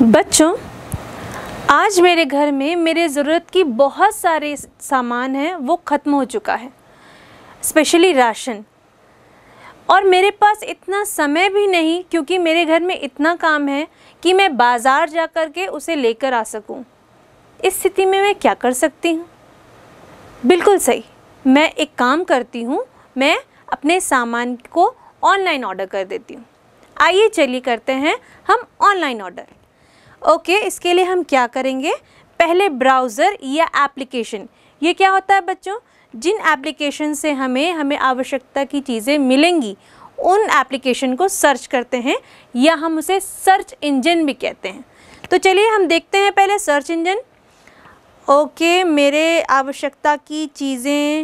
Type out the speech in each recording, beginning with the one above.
बच्चों आज मेरे घर में मेरे ज़रूरत की बहुत सारे सामान हैं वो ख़त्म हो चुका है स्पेशली राशन और मेरे पास इतना समय भी नहीं क्योंकि मेरे घर में इतना काम है कि मैं बाज़ार जा कर के उसे लेकर आ सकूं। इस स्थिति में मैं क्या कर सकती हूँ बिल्कुल सही मैं एक काम करती हूँ मैं अपने सामान को ऑनलाइन ऑर्डर कर देती हूँ आइए चलिए करते हैं हम ऑनलाइन ऑर्डर ओके okay, इसके लिए हम क्या करेंगे पहले ब्राउज़र या एप्लीकेशन ये क्या होता है बच्चों जिन एप्लीकेशन से हमें हमें आवश्यकता की चीज़ें मिलेंगी उन एप्लीकेशन को सर्च करते हैं या हम उसे सर्च इंजन भी कहते हैं तो चलिए हम देखते हैं पहले सर्च इंजन ओके मेरे आवश्यकता की चीज़ें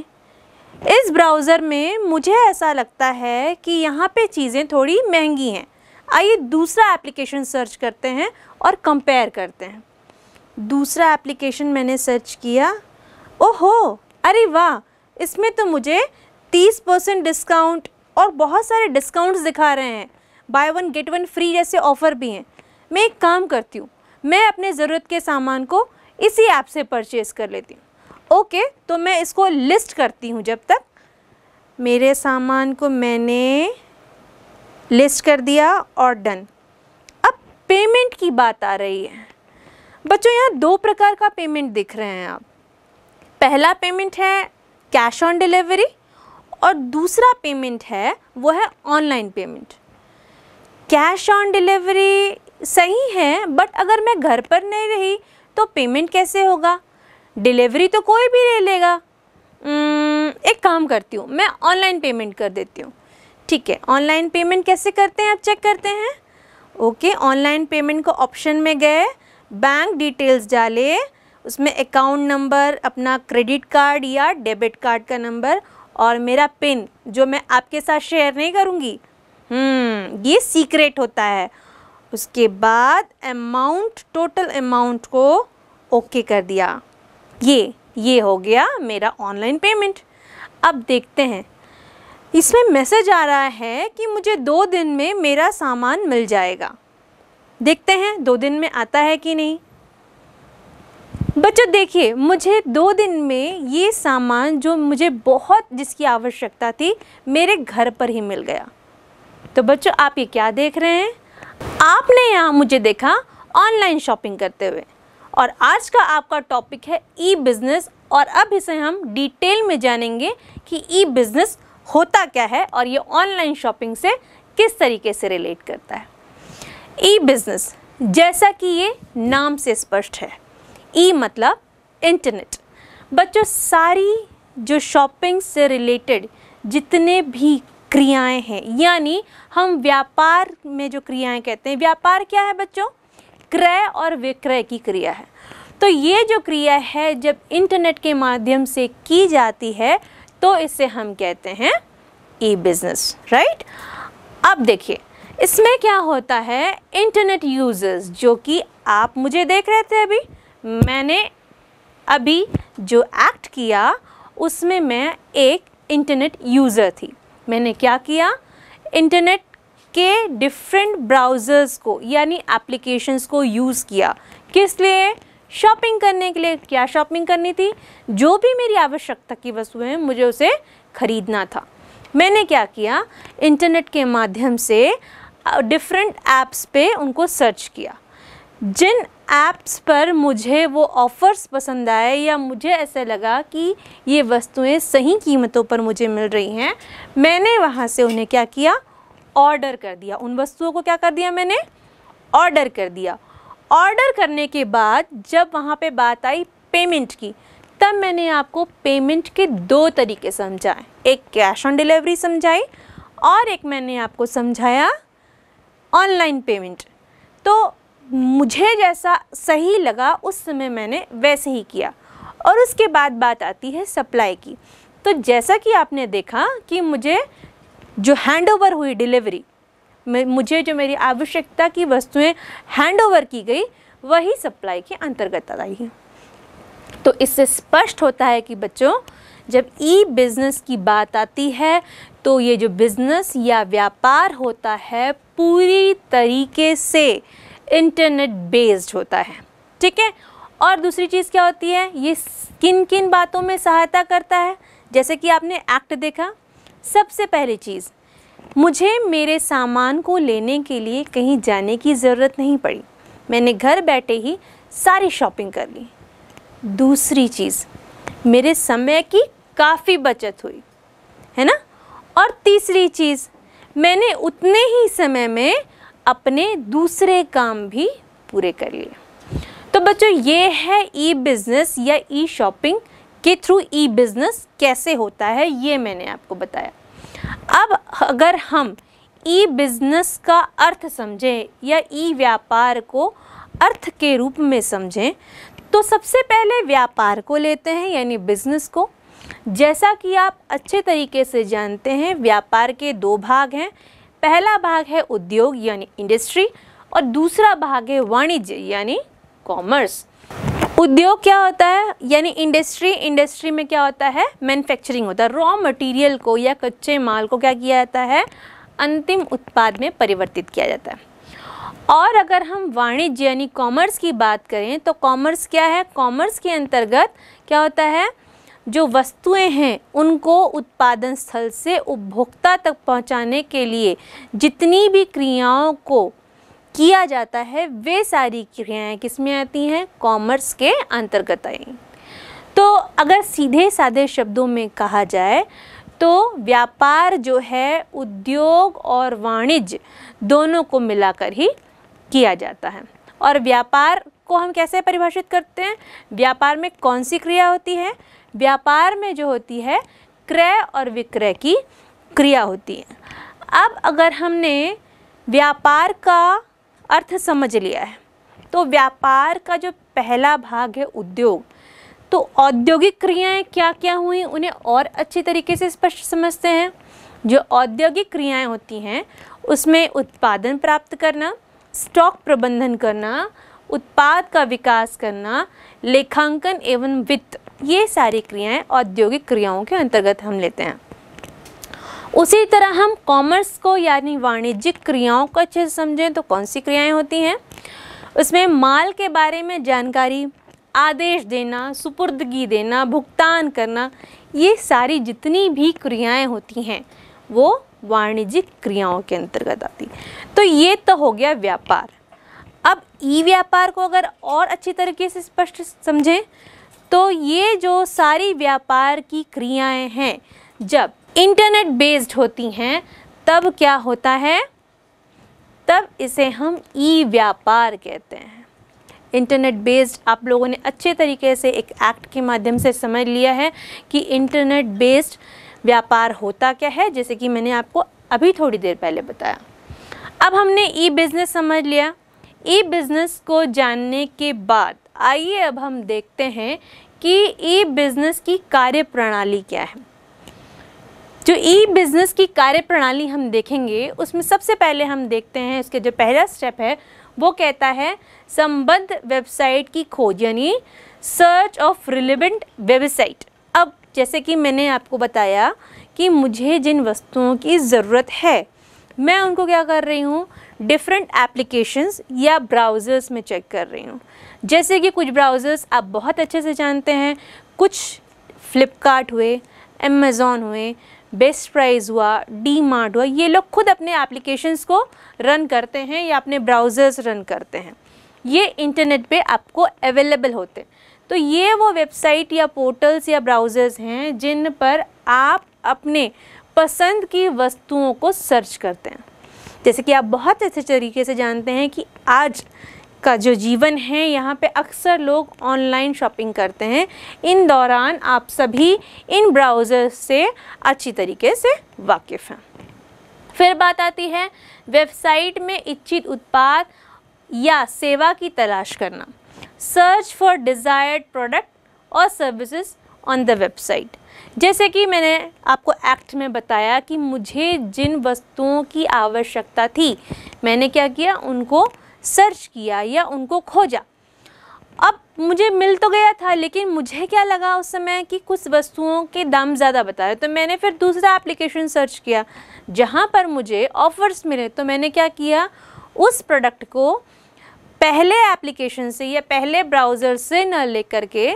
इस ब्राउज़र में मुझे ऐसा लगता है कि यहाँ पे चीज़ें थोड़ी महंगी हैं आइए दूसरा एप्लीकेशन सर्च करते हैं और कंपेयर करते हैं दूसरा एप्लीकेशन मैंने सर्च किया ओहो अरे वाह इसमें तो मुझे 30 परसेंट डिस्काउंट और बहुत सारे डिस्काउंट्स दिखा रहे हैं buy one get one free जैसे ऑफ़र भी हैं मैं एक काम करती हूँ मैं अपने ज़रूरत के सामान को इसी ऐप से परचेज़ कर लेती हूँ ओके तो मैं इसको लिस्ट करती हूँ जब तक मेरे सामान को मैंने लिस्ट कर दिया और डन अब पेमेंट की बात आ रही है बच्चों यहाँ दो प्रकार का पेमेंट दिख रहे हैं आप पहला पेमेंट है कैश ऑन डिलीवरी और दूसरा पेमेंट है वो है online payment cash on delivery सही है बट अगर मैं घर पर नहीं रही तो पेमेंट कैसे होगा डिलीवरी तो कोई भी ले लेगा एक काम करती हूँ मैं ऑनलाइन पेमेंट कर देती हूँ ठीक है ऑनलाइन पेमेंट कैसे करते हैं आप चेक करते हैं ओके ऑनलाइन पेमेंट को ऑप्शन में गए बैंक डिटेल्स डाले उसमें अकाउंट नंबर अपना क्रेडिट कार्ड या डेबिट कार्ड का नंबर और मेरा पिन जो मैं आपके साथ शेयर नहीं करूँगी हम्म, ये सीक्रेट होता है उसके बाद अमाउंट टोटल अमाउंट को ओके okay कर दिया ये ये हो गया मेरा ऑनलाइन पेमेंट अब देखते हैं इसमें मैसेज आ रहा है कि मुझे दो दिन में मेरा सामान मिल जाएगा देखते हैं दो दिन में आता है कि नहीं बच्चों देखिए मुझे दो दिन में ये सामान जो मुझे बहुत जिसकी आवश्यकता थी मेरे घर पर ही मिल गया तो बच्चों आप ये क्या देख रहे हैं आपने यहाँ मुझे देखा ऑनलाइन शॉपिंग करते हुए और आज का आपका टॉपिक है ई बिज़नेस और अब इसे हम डिटेल में जानेंगे कि ई बिज़नेस होता क्या है और ये ऑनलाइन शॉपिंग से किस तरीके से रिलेट करता है ई बिज़नेस जैसा कि ये नाम से स्पष्ट है ई मतलब इंटरनेट बच्चों सारी जो शॉपिंग से रिलेटेड जितने भी क्रियाएं हैं यानी हम व्यापार में जो क्रियाएं कहते हैं व्यापार क्या है बच्चों क्रय और विक्रय की क्रिया है तो ये जो क्रिया है जब इंटरनेट के माध्यम से की जाती है तो इसे हम कहते हैं ई बिज़नेस राइट अब देखिए इसमें क्या होता है इंटरनेट यूज़र्स जो कि आप मुझे देख रहे थे अभी मैंने अभी जो एक्ट किया उसमें मैं एक इंटरनेट यूज़र थी मैंने क्या किया इंटरनेट के डिफरेंट ब्राउज़र्स को यानी एप्लीकेशंस को यूज़ किया किस लिए शॉपिंग करने के लिए क्या शॉपिंग करनी थी जो भी मेरी आवश्यकता की वस्तुएं हैं मुझे उसे ख़रीदना था मैंने क्या किया इंटरनेट के माध्यम से डिफरेंट ऐप्स पे उनको सर्च किया जिन ऐप्स पर मुझे वो ऑफ़र्स पसंद आए या मुझे ऐसा लगा कि ये वस्तुएं सही कीमतों पर मुझे मिल रही हैं मैंने वहाँ से उन्हें क्या किया ऑर्डर कर दिया उन वस्तुओं को क्या कर दिया मैंने ऑर्डर कर दिया ऑर्डर करने के बाद जब वहाँ पे बात आई पेमेंट की तब मैंने आपको पेमेंट के दो तरीके समझाए एक कैश ऑन डिलीवरी समझाई और एक मैंने आपको समझाया ऑनलाइन पेमेंट तो मुझे जैसा सही लगा उस समय मैंने वैसे ही किया और उसके बाद बात आती है सप्लाई की तो जैसा कि आपने देखा कि मुझे जो हैंड ओवर हुई डिलीवरी मुझे जो मेरी आवश्यकता की वस्तुएं हैंडओवर की गई वही सप्लाई के अंतर्गत आई तो इससे स्पष्ट होता है कि बच्चों जब ई बिज़नेस की बात आती है तो ये जो बिज़नेस या व्यापार होता है पूरी तरीके से इंटरनेट बेस्ड होता है ठीक है और दूसरी चीज़ क्या होती है ये किन किन बातों में सहायता करता है जैसे कि आपने एक्ट देखा सबसे पहली चीज़ मुझे मेरे सामान को लेने के लिए कहीं जाने की ज़रूरत नहीं पड़ी मैंने घर बैठे ही सारी शॉपिंग कर ली दूसरी चीज़ मेरे समय की काफ़ी बचत हुई है ना और तीसरी चीज़ मैंने उतने ही समय में अपने दूसरे काम भी पूरे कर लिए तो बच्चों ये है ई बिज़नेस या ई शॉपिंग के थ्रू ई बिज़नेस कैसे होता है ये मैंने आपको बताया अब अगर हम ई बिज़नेस का अर्थ समझें या ई व्यापार को अर्थ के रूप में समझें तो सबसे पहले व्यापार को लेते हैं यानी बिज़नेस को जैसा कि आप अच्छे तरीके से जानते हैं व्यापार के दो भाग हैं पहला भाग है उद्योग यानी इंडस्ट्री और दूसरा भाग है वाणिज्य यानी कॉमर्स उद्योग क्या होता है यानी इंडस्ट्री इंडस्ट्री में क्या होता है मैन्युफैक्चरिंग होता है रॉ मटेरियल को या कच्चे माल को क्या किया जाता है अंतिम उत्पाद में परिवर्तित किया जाता है और अगर हम वाणिज्य यानी कॉमर्स की बात करें तो कॉमर्स क्या है कॉमर्स के अंतर्गत क्या होता है जो वस्तुएं हैं उनको उत्पादन स्थल से उपभोक्ता तक पहुंचाने के लिए जितनी भी क्रियाओं को किया जाता है वे सारी क्रियाएं किस में आती हैं कॉमर्स के अंतर्गत आई तो अगर सीधे साधे शब्दों में कहा जाए तो व्यापार जो है उद्योग और वाणिज्य दोनों को मिलाकर ही किया जाता है और व्यापार को हम कैसे परिभाषित करते हैं व्यापार में कौन सी क्रिया होती है व्यापार में जो होती है क्रय और विक्रय की क्रिया होती है अब अगर हमने व्यापार का अर्थ समझ लिया है तो व्यापार का जो पहला भाग है उद्योग तो औद्योगिक क्रियाएं क्या क्या हुई उन्हें और अच्छे तरीके से स्पष्ट समझते हैं जो औद्योगिक क्रियाएं होती हैं उसमें उत्पादन प्राप्त करना स्टॉक प्रबंधन करना उत्पाद का विकास करना लेखांकन एवं वित्त ये सारी क्रियाएं औद्योगिक क्रियाओं के अंतर्गत हम लेते हैं उसी तरह हम कॉमर्स को यानी वाणिज्यिक क्रियाओं को अच्छे से समझें तो कौन सी क्रियाएं होती हैं उसमें माल के बारे में जानकारी आदेश देना सुपुर्दगी देना भुगतान करना ये सारी जितनी भी क्रियाएं होती हैं वो वाणिज्यिक क्रियाओं के अंतर्गत आती तो ये तो हो गया व्यापार अब ई व्यापार को अगर और अच्छी तरीके से स्पष्ट समझें तो ये जो सारी व्यापार की क्रियाएं हैं जब इंटरनेट बेस्ड होती हैं तब क्या होता है तब इसे हम ई व्यापार कहते हैं इंटरनेट बेस्ड आप लोगों ने अच्छे तरीके से एक एक्ट के माध्यम से समझ लिया है कि इंटरनेट बेस्ड व्यापार होता क्या है जैसे कि मैंने आपको अभी थोड़ी देर पहले बताया अब हमने ई बिज़नेस समझ लिया ई बिज़नेस को जानने के बाद आइए अब हम देखते हैं कि ई बिज़नेस की कार्य प्रणाली क्या है जो ई बिज़नेस की कार्य प्रणाली हम देखेंगे उसमें सबसे पहले हम देखते हैं इसके जो पहला स्टेप है वो कहता है संबद्ध वेबसाइट की खोज यानी सर्च ऑफ रिलेवेंट वेबसाइट अब जैसे कि मैंने आपको बताया कि मुझे जिन वस्तुओं की ज़रूरत है मैं उनको क्या कर रही हूँ डिफरेंट एप्लीकेशंस या ब्राउज़र्स में चेक कर रही हूँ जैसे कि कुछ ब्राउज़र्स आप बहुत अच्छे से जानते हैं कुछ फ्लिपकार्ट हुए अमेज़ोन हुए बेस्ट प्राइस हुआ डी मार्ट हुआ ये लोग खुद अपने एप्लीकेशंस को रन करते हैं या अपने ब्राउज़र्स रन करते हैं ये इंटरनेट पे आपको अवेलेबल होते हैं तो ये वो वेबसाइट या पोर्टल्स या ब्राउज़र्स हैं जिन पर आप अपने पसंद की वस्तुओं को सर्च करते हैं जैसे कि आप बहुत अच्छे तरीके से जानते हैं कि आज का जो जीवन है यहाँ पे अक्सर लोग ऑनलाइन शॉपिंग करते हैं इन दौरान आप सभी इन ब्राउज़र से अच्छी तरीके से वाकिफ़ हैं फिर बात आती है वेबसाइट में इच्छित उत्पाद या सेवा की तलाश करना सर्च फॉर डिज़ायर्ड प्रोडक्ट और सर्विसेज ऑन द वेबसाइट जैसे कि मैंने आपको एक्ट में बताया कि मुझे जिन वस्तुओं की आवश्यकता थी मैंने क्या किया उनको सर्च किया या उनको खोजा अब मुझे मिल तो गया था लेकिन मुझे क्या लगा उस समय कि कुछ वस्तुओं के दाम ज़्यादा बता रहे तो मैंने फिर दूसरा एप्लीकेशन सर्च किया जहाँ पर मुझे ऑफ़र्स मिले तो मैंने क्या किया उस प्रोडक्ट को पहले एप्लीकेशन से या पहले ब्राउज़र से न ले के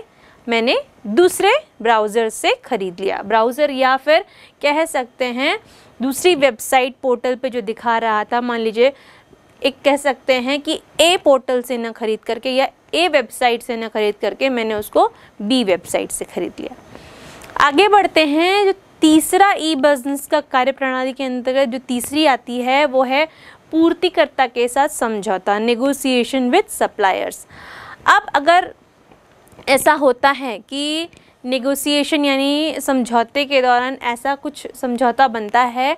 मैंने दूसरे ब्राउज़र से ख़रीद लिया ब्राउज़र या फिर कह सकते हैं दूसरी वेबसाइट पोर्टल पे जो दिखा रहा था मान लीजिए एक कह सकते हैं कि ए पोर्टल से ना ख़रीद करके या ए वेबसाइट से ना ख़रीद करके मैंने उसको बी वेबसाइट से ख़रीद लिया आगे बढ़ते हैं जो तीसरा ई बिजनेस का कार्यप्रणाली के अंतर्गत जो तीसरी आती है वो है पूर्तिकर्ता के साथ समझौता नेगोशिएशन विद सप्लायर्स अब अगर ऐसा होता है कि नेगोशिएशन यानी समझौते के दौरान ऐसा कुछ समझौता बनता है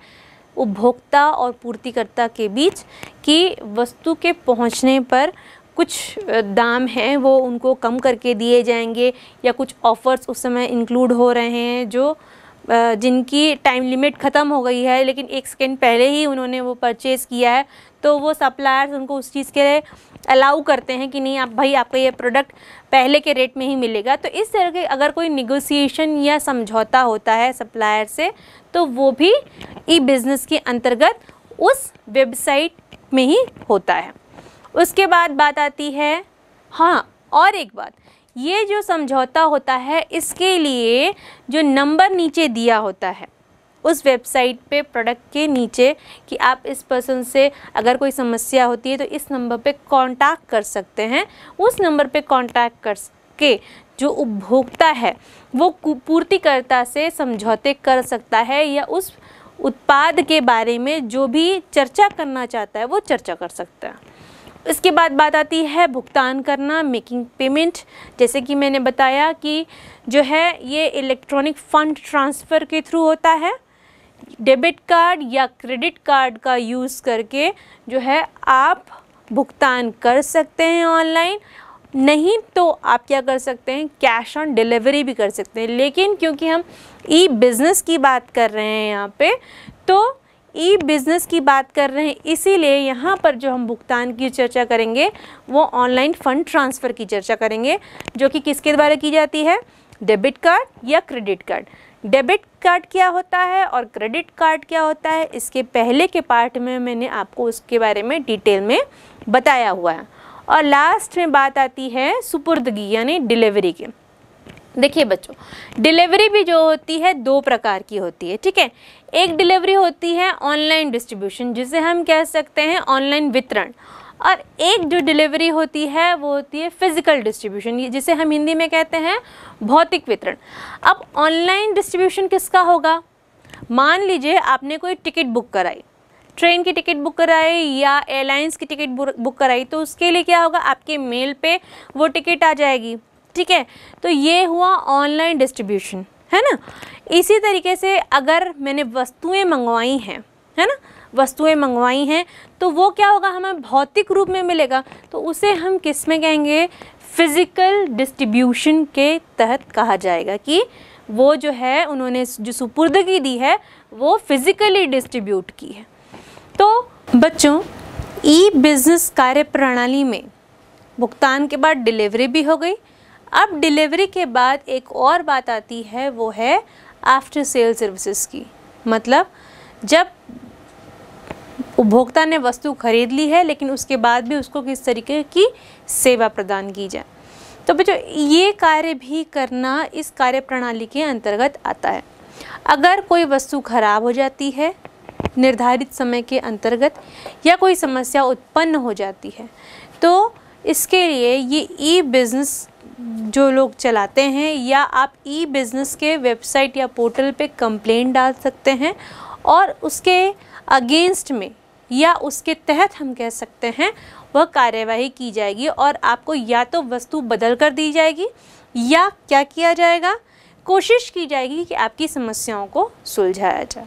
उपभोक्ता और पूर्तिकर्ता के बीच कि वस्तु के पहुंचने पर कुछ दाम हैं वो उनको कम करके दिए जाएंगे या कुछ ऑफ़र्स उस समय इंक्लूड हो रहे हैं जो जिनकी टाइम लिमिट ख़त्म हो गई है लेकिन एक सेकेंड पहले ही उन्होंने वो परचेज़ किया है तो वो सप्लायर्स उनको उस चीज़ के लिए अलाउ करते हैं कि नहीं आप भाई आपका ये प्रोडक्ट पहले के रेट में ही मिलेगा तो इस तरह के अगर कोई निगोसिएशन या समझौता होता है सप्लायर से तो वो भी ई बिज़नेस के अंतर्गत उस वेबसाइट में ही होता है उसके बाद बात आती है हाँ और एक बात ये जो समझौता होता है इसके लिए जो नंबर नीचे दिया होता है उस वेबसाइट पे प्रोडक्ट के नीचे कि आप इस पर्सन से अगर कोई समस्या होती है तो इस नंबर पे कांटेक्ट कर सकते हैं उस नंबर पे कांटेक्ट कर के जो उपभोक्ता है वो पूर्तिकर्ता से समझौते कर सकता है या उस उत्पाद के बारे में जो भी चर्चा करना चाहता है वो चर्चा कर सकता है इसके बाद बात आती है भुगतान करना मेकिंग पेमेंट जैसे कि मैंने बताया कि जो है ये इलेक्ट्रॉनिक फ़ंड ट्रांसफ़र के थ्रू होता है डेबिट कार्ड या क्रेडिट कार्ड का यूज़ करके जो है आप भुगतान कर सकते हैं ऑनलाइन नहीं तो आप क्या कर सकते हैं कैश ऑन डिलीवरी भी कर सकते हैं लेकिन क्योंकि हम ई बिज़नेस की बात कर रहे हैं यहाँ पे तो ई बिज़नेस की बात कर रहे हैं इसीलिए यहाँ पर जो हम भुगतान की चर्चा करेंगे वो ऑनलाइन फ़ंड ट्रांसफ़र की चर्चा करेंगे जो कि किसके द्वारा की जाती है डेबिट कार्ड या क्रेडिट कार्ड डेबिट कार्ड क्या होता है और क्रेडिट कार्ड क्या होता है इसके पहले के पार्ट में मैंने आपको उसके बारे में डिटेल में बताया हुआ है और लास्ट में बात आती है सुपुर्दगी यानी डिलीवरी की देखिए बच्चों डिलीवरी भी जो होती है दो प्रकार की होती है ठीक है एक डिलीवरी होती है ऑनलाइन डिस्ट्रीब्यूशन जिसे हम कह सकते हैं ऑनलाइन वितरण और एक जो डिलीवरी होती है वो होती है फिजिकल डिस्ट्रीब्यूशन जिसे हम हिंदी में कहते हैं भौतिक वितरण अब ऑनलाइन डिस्ट्रीब्यूशन किसका होगा मान लीजिए आपने कोई टिकट बुक कराई ट्रेन की टिकट बुक कराए या एयरलाइंस की टिकट बुक कराई तो उसके लिए क्या होगा आपके मेल पे वो टिकट आ जाएगी ठीक है तो ये हुआ ऑनलाइन डिस्ट्रीब्यूशन है ना इसी तरीके से अगर मैंने वस्तुएं मंगवाई हैं है ना वस्तुएं मंगवाई हैं तो वो क्या होगा हमें भौतिक रूप में मिलेगा तो उसे हम किस में कहेंगे फिज़िकल डिस्ट्रीब्यूशन के तहत कहा जाएगा कि वो जो है उन्होंने जो सुपुर्दगी दी है वो फिज़िकली डिस्ट्रीब्यूट की है तो बच्चों ई बिज़नेस कार्य प्रणाली में भुगतान के बाद डिलीवरी भी हो गई अब डिलीवरी के बाद एक और बात आती है वो है आफ्टर सेल सर्विसेज की मतलब जब उपभोक्ता ने वस्तु खरीद ली है लेकिन उसके बाद भी उसको किस तरीके की सेवा प्रदान की जाए तो बच्चों ये कार्य भी करना इस कार्य प्रणाली के अंतर्गत आता है अगर कोई वस्तु खराब हो जाती है निर्धारित समय के अंतर्गत या कोई समस्या उत्पन्न हो जाती है तो इसके लिए ये ई बिज़नेस जो लोग चलाते हैं या आप ई बिज़नेस के वेबसाइट या पोर्टल पे कंप्लेंट डाल सकते हैं और उसके अगेंस्ट में या उसके तहत हम कह सकते हैं वह कार्यवाही की जाएगी और आपको या तो वस्तु बदल कर दी जाएगी या क्या किया जाएगा कोशिश की जाएगी कि आपकी समस्याओं को सुलझाया जाए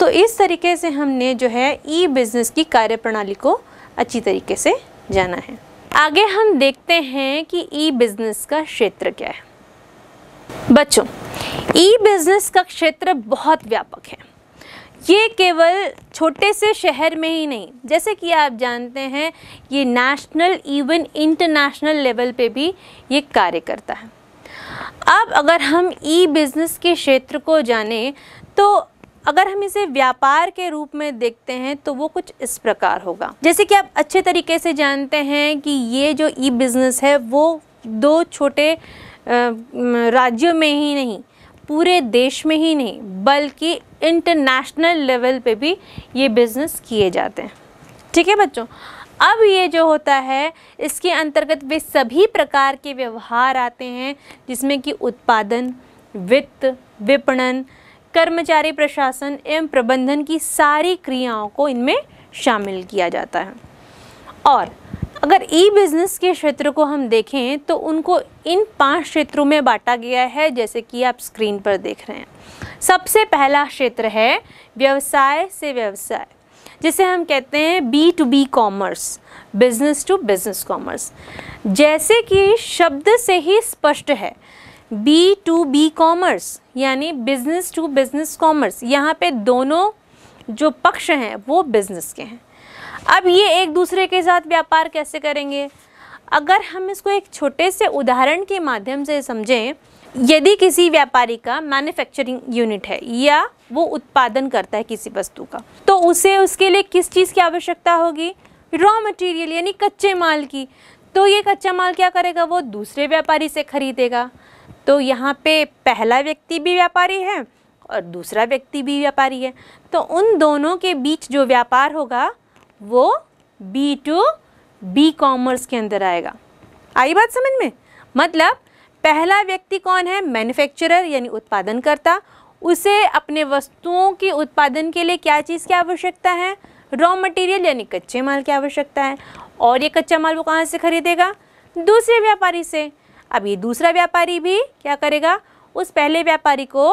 तो इस तरीके से हमने जो है ई बिज़नेस की कार्य प्रणाली को अच्छी तरीके से जाना है आगे हम देखते हैं कि ई बिज़नेस का क्षेत्र क्या है बच्चों ई बिज़नेस का क्षेत्र बहुत व्यापक है ये केवल छोटे से शहर में ही नहीं जैसे कि आप जानते हैं ये नेशनल इवन इंटरनेशनल लेवल पे भी ये कार्य करता है अब अगर हम ई बिज़नेस के क्षेत्र को जाने तो अगर हम इसे व्यापार के रूप में देखते हैं तो वो कुछ इस प्रकार होगा जैसे कि आप अच्छे तरीके से जानते हैं कि ये जो ई बिज़नेस है वो दो छोटे राज्यों में ही नहीं पूरे देश में ही नहीं बल्कि इंटरनेशनल लेवल पे भी ये बिज़नेस किए जाते हैं ठीक है बच्चों अब ये जो होता है इसके अंतर्गत वे सभी प्रकार के व्यवहार आते हैं जिसमें कि उत्पादन वित्त विपणन कर्मचारी प्रशासन एवं प्रबंधन की सारी क्रियाओं को इनमें शामिल किया जाता है और अगर ई बिज़नेस के क्षेत्र को हम देखें तो उनको इन पांच क्षेत्रों में बांटा गया है जैसे कि आप स्क्रीन पर देख रहे हैं सबसे पहला क्षेत्र है व्यवसाय से व्यवसाय जिसे हम कहते हैं B to B commerce business to business commerce जैसे कि शब्द से ही स्पष्ट है बी टू बी कॉमर्स यानी बिजनेस टू बिजनेस कॉमर्स यहाँ पे दोनों जो पक्ष हैं वो बिजनेस के हैं अब ये एक दूसरे के साथ व्यापार कैसे करेंगे अगर हम इसको एक छोटे से उदाहरण के माध्यम से समझें यदि किसी व्यापारी का मैन्युफैक्चरिंग यूनिट है या वो उत्पादन करता है किसी वस्तु का तो उसे उसके लिए किस चीज़ की आवश्यकता होगी रॉ मटेरियल यानी कच्चे माल की तो ये कच्चा माल क्या करेगा वो दूसरे व्यापारी से खरीदेगा तो यहाँ पे पहला व्यक्ति भी व्यापारी है और दूसरा व्यक्ति भी व्यापारी है तो उन दोनों के बीच जो व्यापार होगा वो बी टू बी कॉमर्स के अंदर आएगा आई बात समझ में मतलब पहला व्यक्ति कौन है मैन्युफैक्चरर यानी उत्पादनकर्ता उसे अपने वस्तुओं के उत्पादन के लिए क्या चीज़ की आवश्यकता है रॉ मटेरियल यानी कच्चे माल की आवश्यकता है और ये कच्चा माल वो कहाँ से खरीदेगा दूसरे व्यापारी से अब ये दूसरा व्यापारी भी क्या करेगा उस पहले व्यापारी को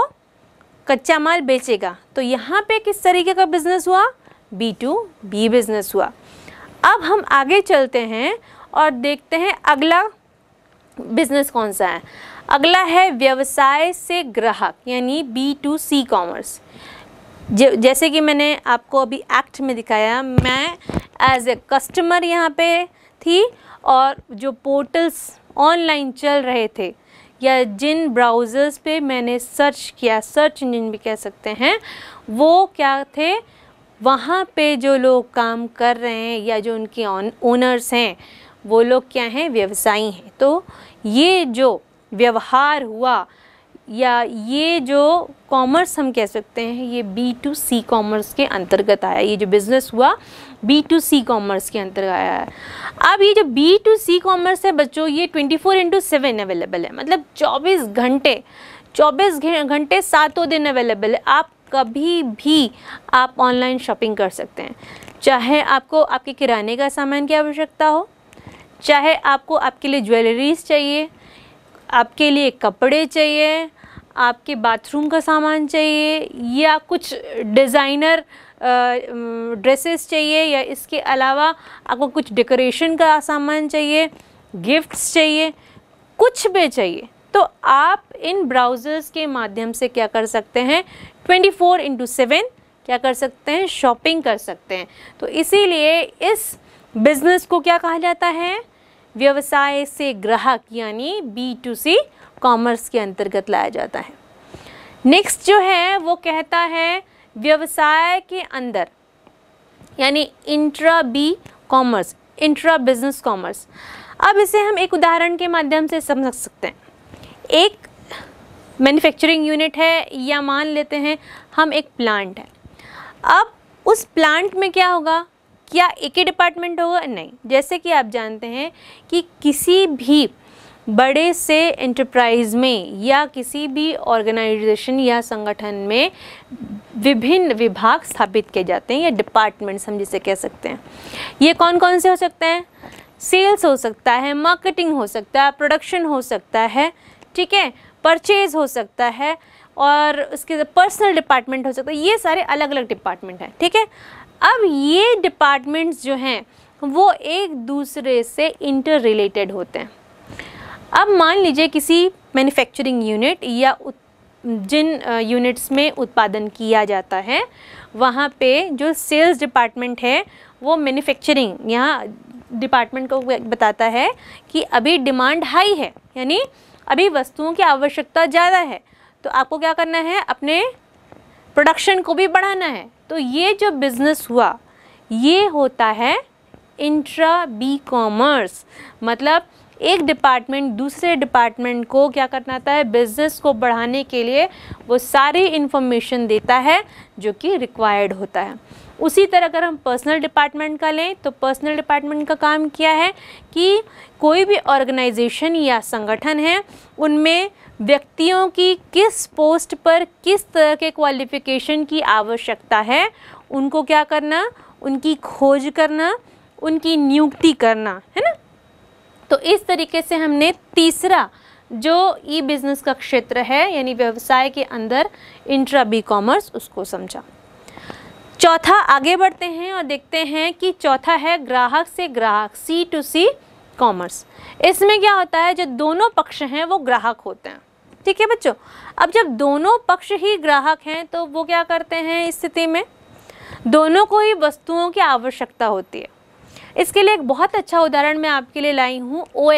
कच्चा माल बेचेगा तो यहाँ पे किस तरीके का बिज़नेस हुआ बी टू बी बिज़नेस हुआ अब हम आगे चलते हैं और देखते हैं अगला बिज़नेस कौन सा है अगला है व्यवसाय से ग्राहक यानी बी टू सी कॉमर्स जैसे कि मैंने आपको अभी एक्ट में दिखाया मैं एज ए कस्टमर यहाँ पे थी और जो पोर्टल्स ऑनलाइन चल रहे थे या जिन ब्राउज़र्स पे मैंने सर्च किया सर्च इंजन भी कह सकते हैं वो क्या थे वहाँ पे जो लोग काम कर रहे हैं या जो उनके ओनर्स हैं वो लोग क्या हैं व्यवसायी हैं तो ये जो व्यवहार हुआ या ये जो कॉमर्स हम कह सकते हैं ये बी टू सी कॉमर्स के अंतर्गत आया ये जो बिज़नेस हुआ बी टू सी कॉमर्स के अंतर्गत आया है अब ये जो बी टू सी कॉमर्स है बच्चों ये twenty four into seven available है मतलब चौबीस घंटे चौबीस घंटे सातों दिन अवेलेबल है आप कभी भी आप ऑनलाइन शॉपिंग कर सकते हैं चाहे आपको आपके किराने का सामान की आवश्यकता हो चाहे आपको आपके लिए ज्वेलरीज चाहिए आपके लिए कपड़े चाहिए आपके बाथरूम का सामान चाहिए या कुछ डिज़ाइनर ड्रेसेस चाहिए या इसके अलावा आपको कुछ डेकोरेशन का सामान चाहिए गिफ्ट्स चाहिए कुछ भी चाहिए तो आप इन ब्राउज़र्स के माध्यम से क्या कर सकते हैं 24 फोर इंटू सेवन क्या कर सकते हैं शॉपिंग कर सकते हैं तो इसीलिए इस बिज़नेस को क्या कहा जाता है व्यवसाय से ग्राहक यानी बी टू सी कॉमर्स के अंतर्गत लाया जाता है नेक्स्ट जो है वो कहता है व्यवसाय के अंदर यानी intra B commerce intra business commerce अब इसे हम एक उदाहरण के माध्यम से समझ सकते हैं एक मैन्युफैक्चरिंग यूनिट है या मान लेते हैं हम एक प्लांट है अब उस प्लांट में क्या होगा क्या एक ही डिपार्टमेंट होगा नहीं जैसे कि आप जानते हैं कि किसी भी बड़े से एंटरप्राइज में या किसी भी ऑर्गेनाइजेशन या संगठन में विभिन्न विभाग स्थापित किए जाते हैं या डिपार्टमेंट्स हम जिसे कह सकते हैं ये कौन कौन से हो सकते हैं सेल्स हो सकता है मार्केटिंग हो सकता है प्रोडक्शन हो सकता है ठीक है परचेज हो सकता है और उसके पर्सनल डिपार्टमेंट हो सकता है ये सारे अलग अलग डिपार्टमेंट हैं ठीक है अब ये डिपार्टमेंट्स जो हैं वो एक दूसरे से इंटर रिलेटेड होते हैं अब मान लीजिए किसी मैन्युफैक्चरिंग यूनिट या जिन यूनिट्स में उत्पादन किया जाता है वहाँ पे जो सेल्स डिपार्टमेंट है वो मैन्युफैक्चरिंग यहाँ डिपार्टमेंट को बताता है कि अभी डिमांड हाई है यानी अभी वस्तुओं की आवश्यकता ज़्यादा है तो आपको क्या करना है अपने प्रोडक्शन को भी बढ़ाना है तो ये जो बिज़नेस हुआ ये होता है इंट्रा बी कॉमर्स मतलब एक डिपार्टमेंट दूसरे डिपार्टमेंट को क्या करना आता है बिज़नेस को बढ़ाने के लिए वो सारी इन्फॉर्मेशन देता है जो कि रिक्वायर्ड होता है उसी तरह अगर हम पर्सनल डिपार्टमेंट का लें तो पर्सनल डिपार्टमेंट का काम क्या है कि कोई भी ऑर्गेनाइजेशन या संगठन है उनमें व्यक्तियों की किस पोस्ट पर किस तरह के क्वालिफ़िकेशन की आवश्यकता है उनको क्या करना उनकी खोज करना उनकी नियुक्ति करना है ना तो इस तरीके से हमने तीसरा जो ई बिज़नेस का क्षेत्र है यानी व्यवसाय के अंदर इंट्रा बी कॉमर्स उसको समझा चौथा आगे बढ़ते हैं और देखते हैं कि चौथा है ग्राहक से ग्राहक सी टू सी कॉमर्स इसमें क्या होता है जो दोनों पक्ष हैं वो ग्राहक होते हैं ठीक है बच्चों अब जब दोनों पक्ष ही ग्राहक हैं तो वो क्या करते हैं इस स्थिति में दोनों को ही वस्तुओं की आवश्यकता होती है इसके लिए एक बहुत अच्छा उदाहरण मैं आपके लिए लाई हूँ ओ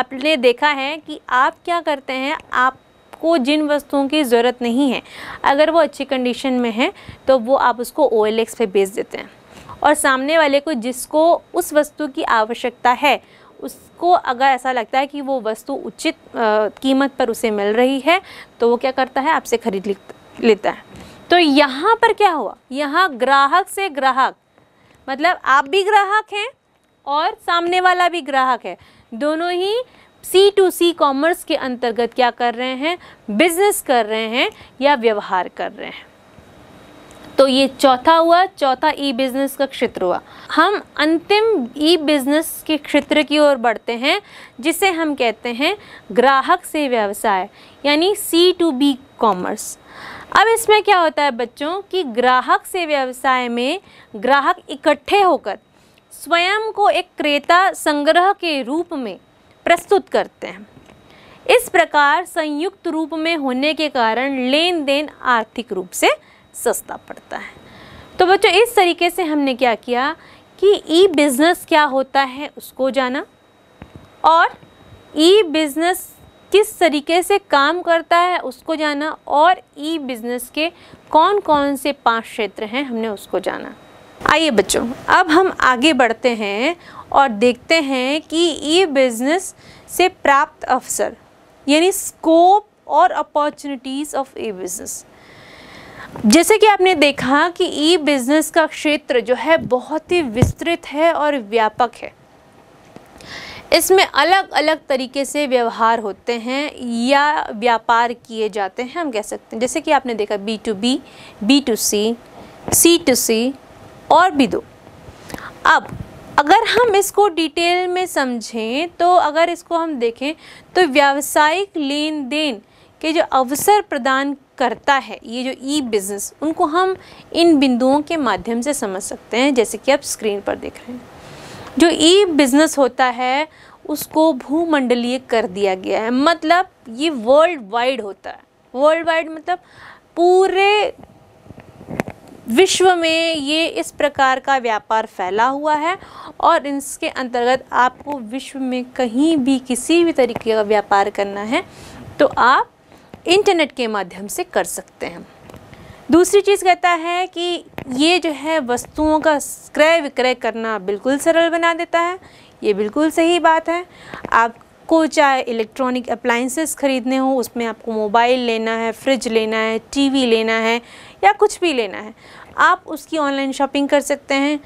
आपने देखा है कि आप क्या करते हैं आप आपको जिन वस्तुओं की ज़रूरत नहीं है अगर वो अच्छी कंडीशन में है तो वो आप उसको ओ एल एक्स पे बेच देते हैं और सामने वाले को जिसको उस वस्तु की आवश्यकता है उसको अगर ऐसा लगता है कि वो वस्तु उचित कीमत पर उसे मिल रही है तो वो क्या करता है आपसे खरीद लेता है तो यहाँ पर क्या हुआ यहाँ ग्राहक से ग्राहक मतलब आप भी ग्राहक हैं और सामने वाला भी ग्राहक है दोनों ही सी टू सी कॉमर्स के अंतर्गत क्या कर रहे हैं बिजनेस कर रहे हैं या व्यवहार कर रहे हैं तो ये चौथा हुआ चौथा ई बिज़नेस का क्षेत्र हुआ हम अंतिम ई बिज़नेस के क्षेत्र की ओर बढ़ते हैं जिसे हम कहते हैं ग्राहक से व्यवसाय यानी सी टू बी कॉमर्स अब इसमें क्या होता है बच्चों कि ग्राहक से व्यवसाय में ग्राहक इकट्ठे होकर स्वयं को एक क्रेता संग्रह के रूप में प्रस्तुत करते हैं इस प्रकार संयुक्त रूप में होने के कारण लेन देन आर्थिक रूप से सस्ता पड़ता है तो बच्चों इस तरीके से हमने क्या किया कि ई बिज़नेस क्या होता है उसको जाना और ई बिज़नेस किस तरीके से काम करता है उसको जाना और ई बिज़नेस के कौन कौन से पांच क्षेत्र हैं हमने उसको जाना आइए बच्चों अब हम आगे बढ़ते हैं और देखते हैं कि ई बिज़नेस से प्राप्त अवसर यानी स्कोप और अपॉर्चुनिटीज़ ऑफ ई बिज़नेस जैसे कि आपने देखा कि ई बिज़नेस का क्षेत्र जो है बहुत ही विस्तृत है और व्यापक है इसमें अलग अलग तरीके से व्यवहार होते हैं या व्यापार किए जाते हैं हम कह सकते हैं जैसे कि आपने देखा B to B B to C C to C और भी दो अब अगर हम इसको डिटेल में समझें तो अगर इसको हम देखें तो व्यावसायिक लेन देन कि जो अवसर प्रदान करता है ये जो ई बिज़नेस उनको हम इन बिंदुओं के माध्यम से समझ सकते हैं जैसे कि आप स्क्रीन पर देख रहे हैं जो ई बिज़नेस होता है उसको भूमंडलीय कर दिया गया है मतलब ये वर्ल्ड वाइड होता है वर्ल्ड वाइड मतलब पूरे विश्व में ये इस प्रकार का व्यापार फैला हुआ है और इसके अंतर्गत आपको विश्व में कहीं भी किसी भी तरीके का व्यापार करना है तो आप इंटरनेट के माध्यम से कर सकते हैं दूसरी चीज़ कहता है कि ये जो है वस्तुओं का क्रय विक्रय करना बिल्कुल सरल बना देता है ये बिल्कुल सही बात है आपको चाहे इलेक्ट्रॉनिक अप्लाइंसेस ख़रीदने हो उसमें आपको मोबाइल लेना है फ्रिज लेना है टीवी लेना है या कुछ भी लेना है आप उसकी ऑनलाइन शॉपिंग कर सकते हैं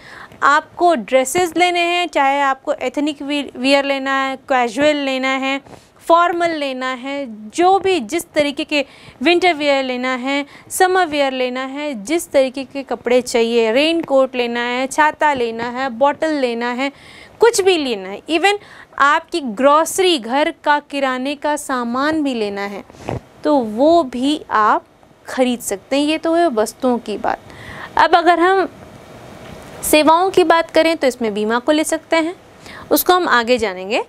आपको ड्रेसेस लेने हैं चाहे आपको एथनिक वियर लेना है कैजुअल लेना है फॉर्मल लेना है जो भी जिस तरीके के विंटर वेयर लेना है समर वेयर लेना है जिस तरीके के कपड़े चाहिए रेन कोट लेना है छाता लेना है बॉटल लेना है कुछ भी लेना है इवन आपकी ग्रॉसरी घर का किराने का सामान भी लेना है तो वो भी आप खरीद सकते हैं ये तो है वस्तुओं की बात अब अगर हम सेवाओं की बात करें तो इसमें बीमा को ले सकते हैं उसको हम आगे जानेंगे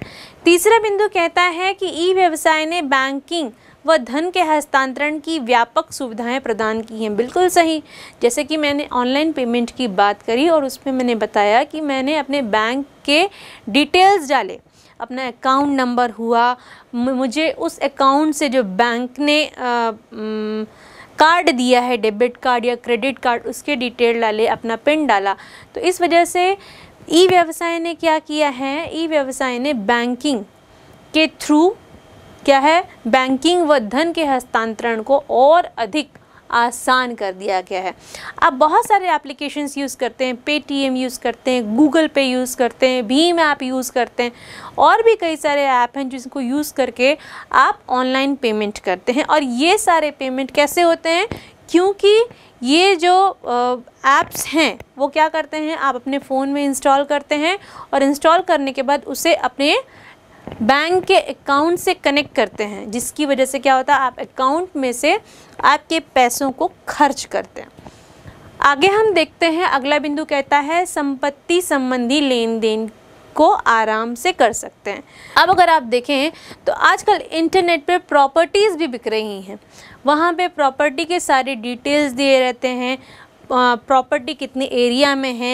तीसरा बिंदु कहता है कि ई व्यवसाय ने बैंकिंग व धन के हस्तांतरण की व्यापक सुविधाएं प्रदान की हैं बिल्कुल सही जैसे कि मैंने ऑनलाइन पेमेंट की बात करी और उसमें मैंने बताया कि मैंने अपने बैंक के डिटेल्स डाले अपना अकाउंट नंबर हुआ मुझे उस अकाउंट से जो बैंक ने आ, कार्ड दिया है डेबिट कार्ड या क्रेडिट कार्ड उसके डिटेल डाले अपना पिन डाला तो इस वजह से ई व्यवसाय ने क्या किया है ई व्यवसाय ने बैंकिंग के थ्रू क्या है बैंकिंग व धन के हस्तांतरण को और अधिक आसान कर दिया गया है आप बहुत सारे एप्लीकेशंस यूज़ करते हैं पेटीएम यूज़ करते हैं गूगल पे यूज़ करते हैं भीम ऐप यूज़ करते हैं और भी कई सारे ऐप हैं जिनको यूज़ करके आप ऑनलाइन पेमेंट करते हैं और ये सारे पेमेंट कैसे होते हैं क्योंकि ये जो ऐप्स हैं वो क्या करते हैं आप अपने फ़ोन में इंस्टॉल करते हैं और इंस्टॉल करने के बाद उसे अपने बैंक के अकाउंट से कनेक्ट करते हैं जिसकी वजह से क्या होता है आप अकाउंट में से आपके पैसों को खर्च करते हैं आगे हम देखते हैं अगला बिंदु कहता है संपत्ति संबंधी लेन देन को आराम से कर सकते हैं अब अगर आप देखें तो आजकल इंटरनेट पे प्रॉपर्टीज़ भी बिक रही हैं वहाँ पे प्रॉपर्टी के सारे डिटेल्स दिए रहते हैं प्रॉपर्टी कितने एरिया में है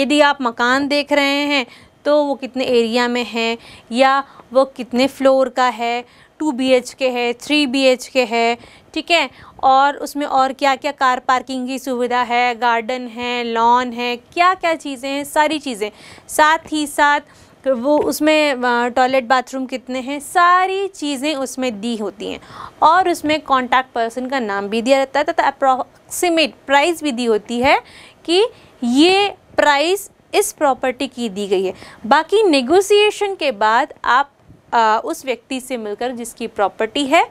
यदि आप मकान देख रहे हैं तो वो कितने एरिया में है या वो कितने फ्लोर का है टू बी एच के है थ्री बी एच के है ठीक है और उसमें और क्या क्या कार पार्किंग की सुविधा है गार्डन है लॉन है क्या क्या चीज़ें हैं सारी चीज़ें साथ ही साथ वो उसमें टॉयलेट बाथरूम कितने हैं सारी चीज़ें उसमें दी होती हैं और उसमें कॉन्टैक्ट पर्सन का नाम भी दिया रहता है तथा अप्रॉक्सीमेट प्राइस भी दी होती है कि ये प्राइस इस प्रॉपर्टी की दी गई है बाकी नेगोशिएशन के बाद आप आ, उस व्यक्ति से मिलकर जिसकी प्रॉपर्टी है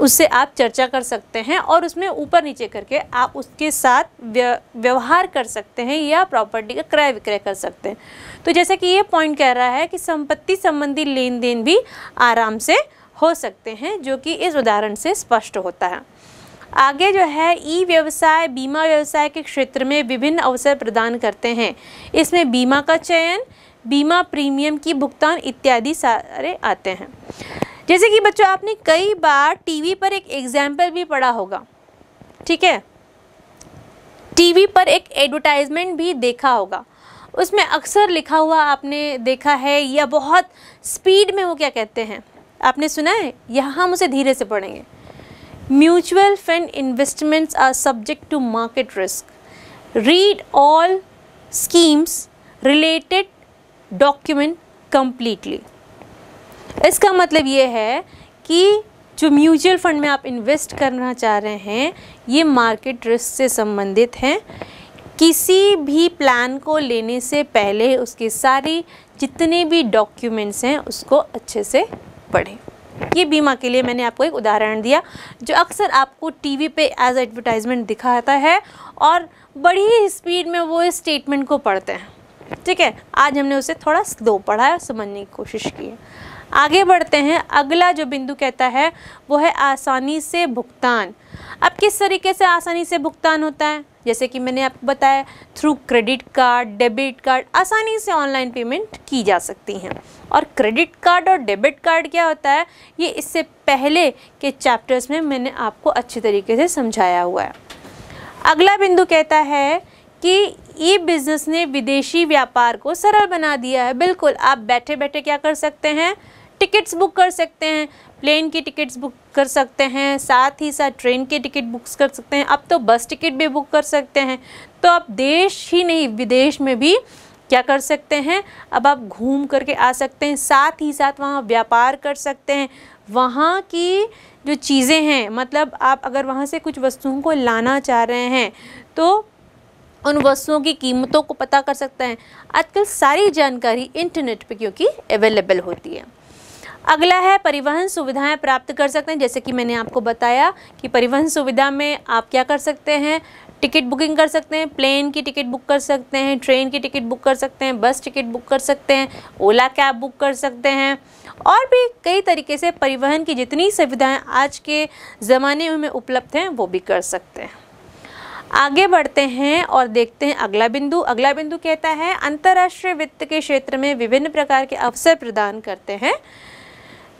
उससे आप चर्चा कर सकते हैं और उसमें ऊपर नीचे करके आप उसके साथ व्यवहार कर सकते हैं या प्रॉपर्टी का क्रय विक्रय कर सकते हैं तो जैसा कि ये पॉइंट कह रहा है कि संपत्ति संबंधी लेन देन भी आराम से हो सकते हैं जो कि इस उदाहरण से स्पष्ट होता है आगे जो है ई व्यवसाय बीमा व्यवसाय के क्षेत्र में विभिन्न अवसर प्रदान करते हैं इसमें बीमा का चयन बीमा प्रीमियम की भुगतान इत्यादि सारे आते हैं जैसे कि बच्चों आपने कई बार टीवी पर एक एग्जाम्पल भी पढ़ा होगा ठीक है टीवी पर एक एडवर्टाइजमेंट भी देखा होगा उसमें अक्सर लिखा हुआ आपने देखा है या बहुत स्पीड में वो क्या कहते हैं आपने सुना है यहाँ हम उसे धीरे से पढ़ेंगे mutual fund investments are subject to market risk read all schemes related document completely इसका मतलब ये है कि जो म्यूचुअल फंड में आप इन्वेस्ट करना चाह रहे हैं ये मार्केट रिस्क से संबंधित हैं किसी भी प्लान को लेने से पहले उसके सारी जितने भी डॉक्यूमेंट्स हैं उसको अच्छे से पढ़ें ये बीमा के लिए मैंने आपको एक उदाहरण दिया जो अक्सर आपको टीवी पे एज एडवर्टाइजमेंट दिखाता है और बड़ी ही स्पीड में वो इस स्टेटमेंट को पढ़ते हैं ठीक है आज हमने उसे थोड़ा स्लो पढ़ा है समझने की कोशिश की है आगे बढ़ते हैं अगला जो बिंदु कहता है वो है आसानी से भुगतान अब किस तरीके से आसानी से भुगतान होता है जैसे कि मैंने आपको बताया through credit card debit card आसानी से ऑनलाइन पेमेंट की जा सकती हैं और क्रेडिट कार्ड और डेबिट कार्ड क्या होता है ये इससे पहले के चैप्टर्स में मैंने आपको अच्छे तरीके से समझाया हुआ है अगला बिंदु कहता है कि ई बिज़नेस ने विदेशी व्यापार को सरल बना दिया है बिल्कुल आप बैठे बैठे क्या कर सकते हैं टिकट्स बुक कर सकते हैं प्लेन की टिकट्स बुक कर सकते हैं साथ ही साथ ट्रेन के टिकट बुक कर सकते हैं अब तो बस टिकट भी बुक कर सकते हैं तो आप देश ही नहीं विदेश में भी क्या कर सकते हैं अब आप घूम करके आ सकते हैं साथ ही साथ वहाँ व्यापार कर सकते हैं वहाँ की जो चीज़ें हैं मतलब आप अगर वहाँ से कुछ वस्तुओं को लाना चाह रहे हैं तो उन वस्तुओं की कीमतों को पता कर सकते हैं आजकल सारी जानकारी इंटरनेट पे क्योंकि अवेलेबल होती है अगला है परिवहन सुविधाएं प्राप्त कर सकते हैं जैसे कि मैंने आपको बताया कि परिवहन सुविधा में आप क्या कर सकते हैं टिकट बुकिंग कर सकते हैं प्लेन की टिकट बुक कर सकते हैं ट्रेन की टिकट बुक कर सकते हैं बस टिकट बुक कर सकते हैं ओला कैब बुक कर सकते हैं और भी कई तरीके से परिवहन की जितनी सुविधाएं आज के ज़माने में उपलब्ध हैं वो भी कर सकते हैं आगे बढ़ते हैं और देखते हैं अगला बिंदु अगला बिंदु कहता है अंतर्राष्ट्रीय वित्त के क्षेत्र में विभिन्न प्रकार के अवसर प्रदान करते हैं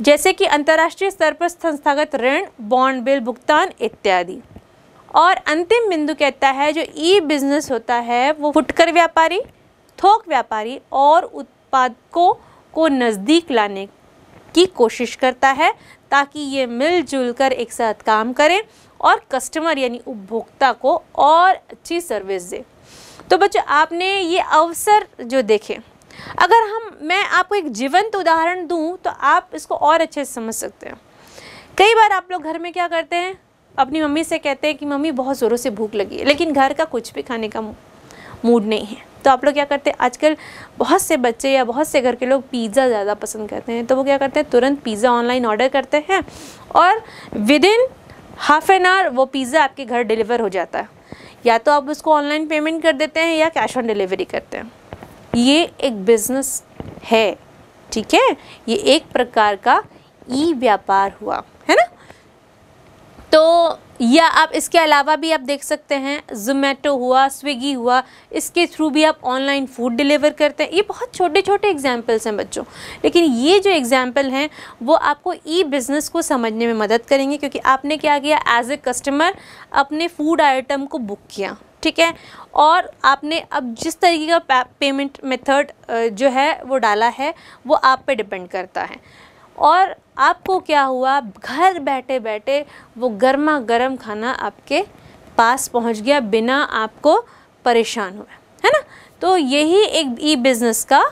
जैसे कि अंतर्राष्ट्रीय स्तर पर संस्थागत ऋण बॉन्ड बिल भुगतान इत्यादि और अंतिम बिंदु कहता है जो ई बिजनेस होता है वो फुटकर व्यापारी थोक व्यापारी और उत्पादकों को नज़दीक लाने की कोशिश करता है ताकि ये मिलजुल कर एक साथ काम करें और कस्टमर यानी उपभोक्ता को और अच्छी सर्विस दे तो बच्चों आपने ये अवसर जो देखे अगर हम मैं आपको एक जीवंत उदाहरण दूँ तो आप इसको और अच्छे से समझ सकते हैं कई बार आप लोग घर में क्या करते हैं अपनी मम्मी से कहते हैं कि मम्मी बहुत ज़ोरों से भूख लगी है लेकिन घर का कुछ भी खाने का मूड नहीं है तो आप लोग क्या करते हैं आजकल बहुत से बच्चे या बहुत से घर के लोग पिज़्ज़ा ज़्यादा पसंद करते हैं तो वो क्या करते हैं तुरंत पिज़्ज़ा ऑनलाइन ऑर्डर करते हैं और within half an hour वो पिज़्ज़ा आपके घर डिलीवर हो जाता है या तो आप उसको ऑनलाइन पेमेंट कर देते हैं या कैश ऑन डिलीवरी करते हैं ये एक बिजनेस है ठीक है ये एक प्रकार का ई व्यापार हुआ है ना तो या आप इसके अलावा भी आप देख सकते हैं जोमेटो हुआ स्विगी हुआ इसके थ्रू भी आप ऑनलाइन फूड डिलीवर करते हैं ये बहुत छोटे छोटे एग्जांपल्स हैं बच्चों लेकिन ये जो एग्जांपल हैं वो आपको ई बिज़नेस को समझने में मदद करेंगे क्योंकि आपने क्या किया एज ए कस्टमर अपने फूड आइटम को बुक किया ठीक है और आपने अब जिस तरीके का पेमेंट मेथड जो है वो डाला है वो आप पे डिपेंड करता है और आपको क्या हुआ घर बैठे बैठे वो गर्मा गर्म खाना आपके पास पहुंच गया बिना आपको परेशान हुए है ना तो यही एक ई बिज़नेस का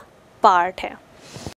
पार्ट है